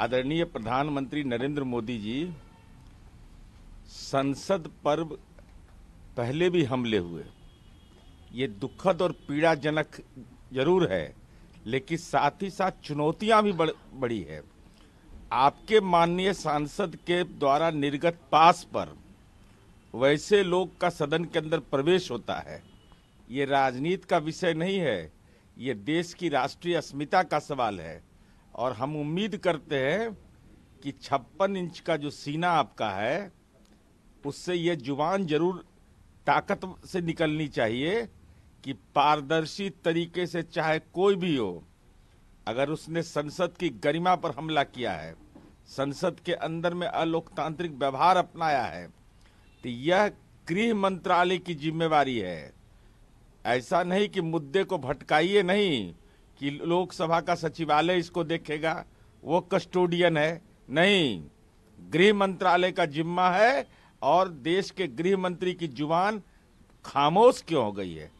आदरणीय प्रधानमंत्री नरेंद्र मोदी जी संसद पर्व पहले भी हमले हुए ये दुखद और पीड़ाजनक जरूर है लेकिन साथ ही साथ चुनौतियां भी बड़, बड़ी है आपके माननीय सांसद के द्वारा निर्गत पास पर वैसे लोग का सदन के अंदर प्रवेश होता है ये राजनीति का विषय नहीं है ये देश की राष्ट्रीय अस्मिता का सवाल है और हम उम्मीद करते हैं कि छप्पन इंच का जो सीना आपका है उससे ये जुबान जरूर ताकत से निकलनी चाहिए कि पारदर्शी तरीके से चाहे कोई भी हो अगर उसने संसद की गरिमा पर हमला किया है संसद के अंदर में अलोकतांत्रिक व्यवहार अपनाया है तो यह गृह मंत्रालय की जिम्मेवारी है ऐसा नहीं कि मुद्दे को भटकाइए नहीं कि लोकसभा का सचिवालय इसको देखेगा वो कस्टोडियन है नहीं गृह मंत्रालय का जिम्मा है और देश के गृह मंत्री की जुबान खामोश क्यों हो गई है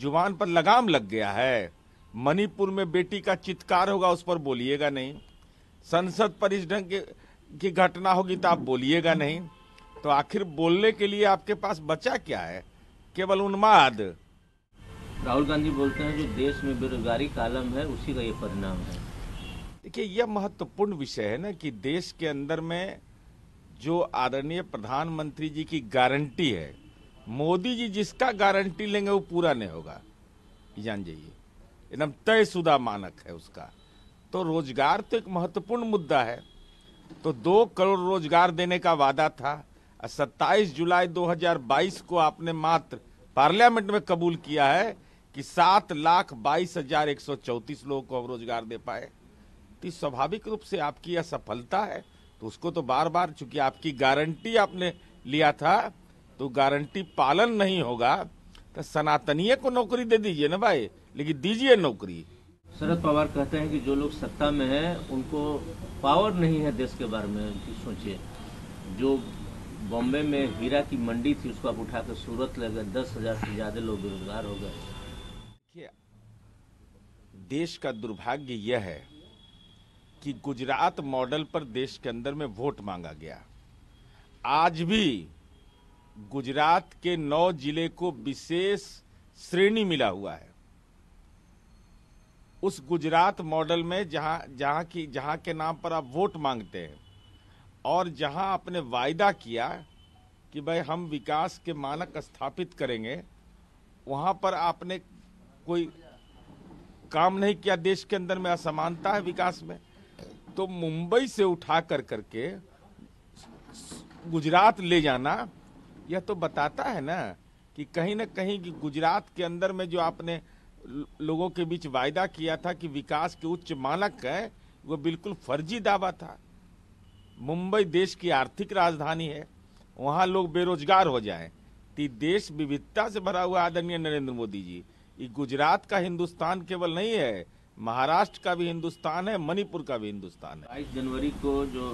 जुबान पर लगाम लग गया है मणिपुर में बेटी का चित्कार होगा उस पर बोलिएगा नहीं संसद पर इस ढंग की घटना होगी तो आप बोलिएगा नहीं तो आखिर बोलने के लिए आपके पास बचा क्या है केवल उन्माद राहुल गांधी बोलते हैं जो देश में बेरोजगारी कालम है उसी का ये परिणाम है देखिए यह महत्वपूर्ण विषय है ना कि देश के अंदर में जो आदरणीय प्रधानमंत्री जी की गारंटी है मोदी जी जिसका गारंटी लेंगे वो पूरा नहीं होगा जान जाइए एकदम तयशुदा मानक है उसका तो रोजगार तो एक महत्वपूर्ण मुद्दा है तो दो करोड़ रोजगार देने का वादा था सत्ताईस जुलाई 2022 को आपने मात्र पार्लियामेंट में कबूल किया है कि सात लाख बाईस हजार एक सौ चौतीस लोगों को हम रोजगार दे पाए तो स्वाभाविक रूप से आपकी यह सफलता है तो उसको तो बार बार चूंकि आपकी गारंटी आपने लिया था तो गारंटी पालन नहीं होगा तो सनातनीय को नौकरी दे दीजिए ना भाई लेकिन दीजिए नौकरी शरद पवार कहते हैं कि जो लोग सत्ता में हैं उनको पावर नहीं है देश के बारे में सोचिए जो बॉम्बे में हीरा की मंडी थी उसको आप उठाकर सूरत सूरत लगे दस हजार से ज़्यादा लोग बेरोजगार हो गए देखिए देश का दुर्भाग्य यह है कि गुजरात मॉडल पर देश के अंदर में वोट मांगा गया आज भी गुजरात के नौ जिले को विशेष श्रेणी मिला हुआ है उस गुजरात मॉडल में जहां जहां की जहां के नाम पर आप वोट मांगते हैं और जहां आपने वायदा किया कि भाई हम विकास के मानक स्थापित करेंगे वहां पर आपने कोई काम नहीं किया देश के अंदर में असमानता है विकास में तो मुंबई से उठा कर करके गुजरात ले जाना यह तो बताता है ना कि कहीं ना कहीं कि गुजरात के अंदर में जो आपने लोगों के बीच वायदा किया था कि विकास के उच्च मानक है वो बिल्कुल फर्जी दावा था मुंबई देश की आर्थिक राजधानी है वहाँ लोग बेरोजगार हो जाएं तो देश विविधता से भरा हुआ आदरणीय नरेंद्र मोदी जी ये गुजरात का हिंदुस्तान केवल नहीं है महाराष्ट्र का भी हिंदुस्तान है मणिपुर का भी हिंदुस्तान है बाईस जनवरी को जो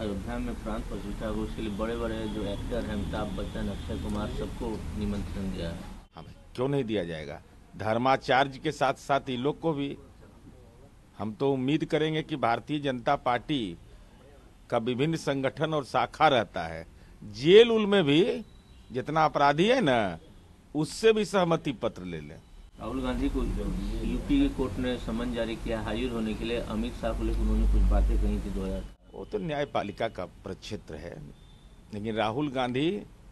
अयोध्या में प्राण प्रतिष्ठा होगी उसके लिए बड़े बड़े जो एक्टर है अमिताभ बच्चन अक्षय कुमार सबको निमंत्रण दिया है हमें हाँ क्यों नहीं दिया जाएगा धर्माचार्य के साथ साथ इन लोग को भी हम तो उम्मीद करेंगे कि भारतीय जनता पार्टी का विभिन्न संगठन और शाखा रहता है जेल उल में भी जितना अपराधी है ना उससे भी सहमति पत्र ले लें राहुल गांधी को यूपी के कोर्ट ने समन जारी किया हाजिर होने के लिए अमित शाह को लेकर उन्होंने कुछ बातें कही थी दो वो तो न्यायपालिका का प्रक्षेत्र है लेकिन राहुल गांधी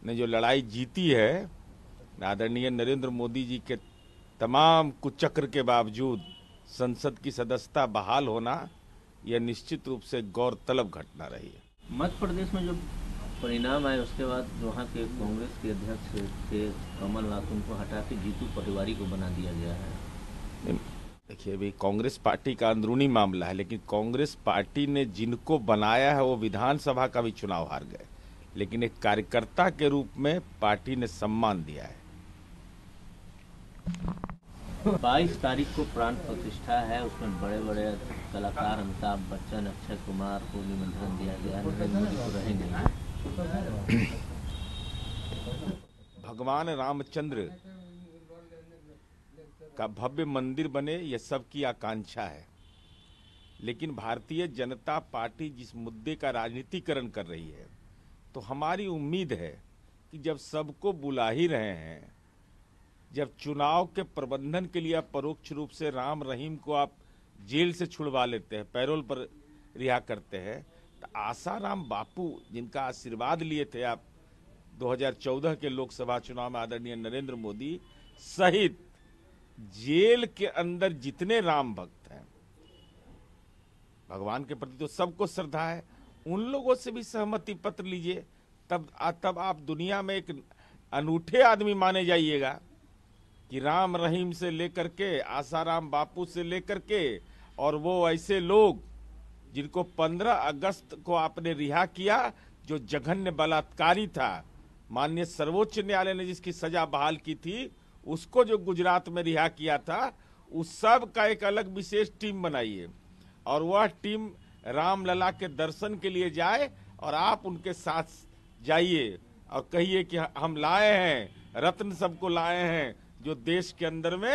ने जो लड़ाई जीती है आदरणीय नरेंद्र मोदी जी के तमाम कुचक्र के बावजूद संसद की सदस्यता बहाल होना यह निश्चित रूप से गौरतलब घटना रही है मध्य प्रदेश में जो परिणाम आए उसके बाद वहाँ के कांग्रेस के अध्यक्ष थे कमलनाथ उनको हटा के जीतू परिवार को बना दिया गया है देखिए अभी कांग्रेस पार्टी का अंदरूनी मामला है लेकिन कांग्रेस पार्टी ने जिनको बनाया है वो विधानसभा का भी चुनाव हार गए लेकिन एक कार्यकर्ता के रूप में पार्टी ने सम्मान दिया है 22 तारीख को प्राण प्रतिष्ठा है उसमें बड़े बड़े कलाकार अमिताभ बच्चन अक्षय कुमार को निमंत्रण दिया गया है भगवान रामचंद्र का भव्य मंदिर बने यह सबकी आकांक्षा है लेकिन भारतीय जनता पार्टी जिस मुद्दे का राजनीतिकरण कर रही है तो हमारी उम्मीद है कि जब सबको बुला ही रहे हैं जब चुनाव के प्रबंधन के लिए आप परोक्ष रूप से राम रहीम को आप जेल से छुड़वा लेते हैं पैरोल पर रिहा करते हैं आसाराम बापू जिनका आशीर्वाद लिए थे आप 2014 के लोकसभा चुनाव में आदरणीय नरेंद्र मोदी सहित जेल के अंदर जितने राम भक्त हैं भगवान के प्रति तो सबको श्रद्धा है उन लोगों से भी सहमति पत्र लीजिए तब तब आप दुनिया में एक अनूठे आदमी माने जाइएगा कि राम रहीम से लेकर के आसाराम बापू से लेकर के और वो ऐसे लोग जिनको 15 अगस्त को आपने रिहा किया जो जघन्य बलात्कारी था माननीय सर्वोच्च न्यायालय ने जिसकी सजा बहाल की थी उसको जो गुजरात में रिहा किया था उस सब का एक अलग विशेष टीम बनाइए और वह टीम रामलला के दर्शन के लिए जाए और आप उनके साथ जाइए और कहिए कि हम लाए हैं रत्न सबको लाए हैं जो देश के अंदर में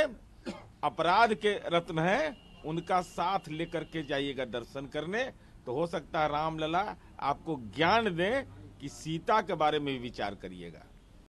अपराध के रत्न हैं उनका साथ लेकर के जाइएगा दर्शन करने तो हो सकता है रामलला आपको ज्ञान दें कि सीता के बारे में विचार करिएगा